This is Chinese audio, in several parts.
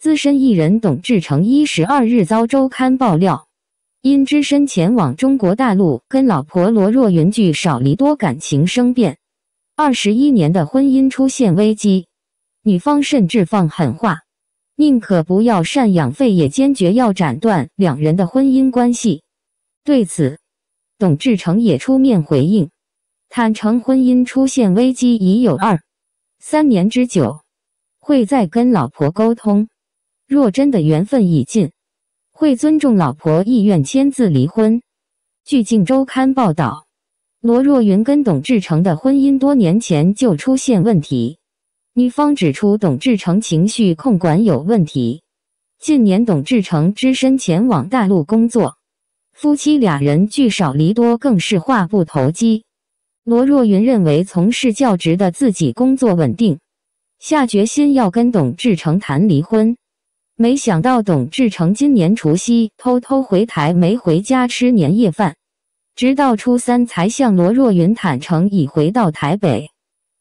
资深艺人董志成一十二日遭周刊爆料，因只身前往中国大陆跟老婆罗若云聚少离多，感情生变，二十一年的婚姻出现危机，女方甚至放狠话，宁可不要赡养费，也坚决要斩断两人的婚姻关系。对此，董志成也出面回应，坦诚婚姻出现危机已有二三年之久，会再跟老婆沟通。若真的缘分已尽，会尊重老婆意愿签字离婚。据《镜周刊》报道，罗若云跟董志成的婚姻多年前就出现问题，女方指出董志成情绪控管有问题。近年董志成只身前往大陆工作，夫妻俩人聚少离多，更是话不投机。罗若云认为从事教职的自己工作稳定，下决心要跟董志成谈离婚。没想到董志成今年除夕偷偷回台，没回家吃年夜饭，直到初三才向罗若云坦诚已回到台北，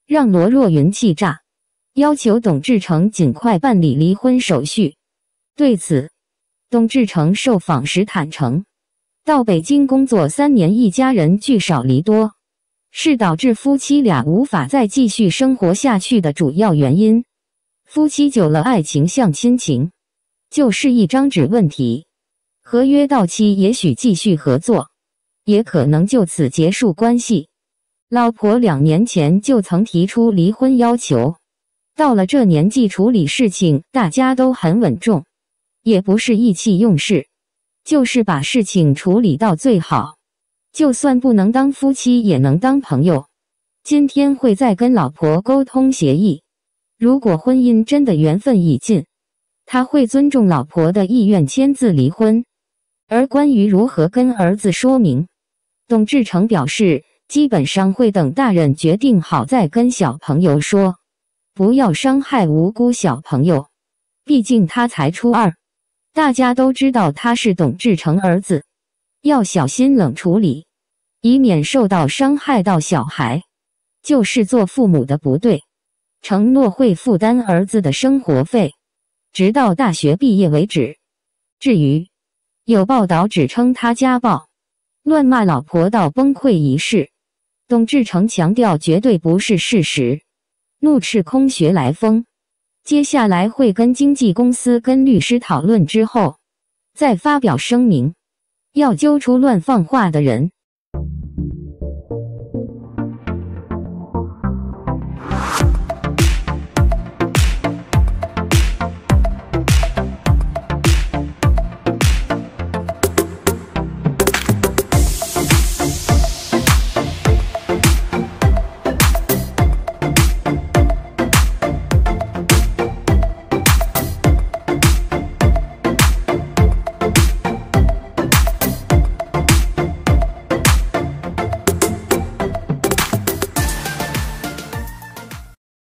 让罗若云气炸，要求董志成尽快办理离婚手续。对此，董志成受访时坦诚，到北京工作三年，一家人聚少离多，是导致夫妻俩无法再继续生活下去的主要原因。夫妻久了，爱情像亲情。就是一张纸问题，合约到期，也许继续合作，也可能就此结束关系。老婆两年前就曾提出离婚要求，到了这年纪处理事情，大家都很稳重，也不是意气用事，就是把事情处理到最好。就算不能当夫妻，也能当朋友。今天会再跟老婆沟通协议，如果婚姻真的缘分已尽。他会尊重老婆的意愿签字离婚，而关于如何跟儿子说明，董志成表示，基本上会等大人决定好再跟小朋友说，不要伤害无辜小朋友，毕竟他才初二，大家都知道他是董志成儿子，要小心冷处理，以免受到伤害到小孩，就是做父母的不对，承诺会负担儿子的生活费。直到大学毕业为止。至于有报道指称他家暴、乱骂老婆到崩溃一事，董志成强调绝对不是事实，怒斥空穴来风。接下来会跟经纪公司、跟律师讨论之后，再发表声明，要揪出乱放话的人。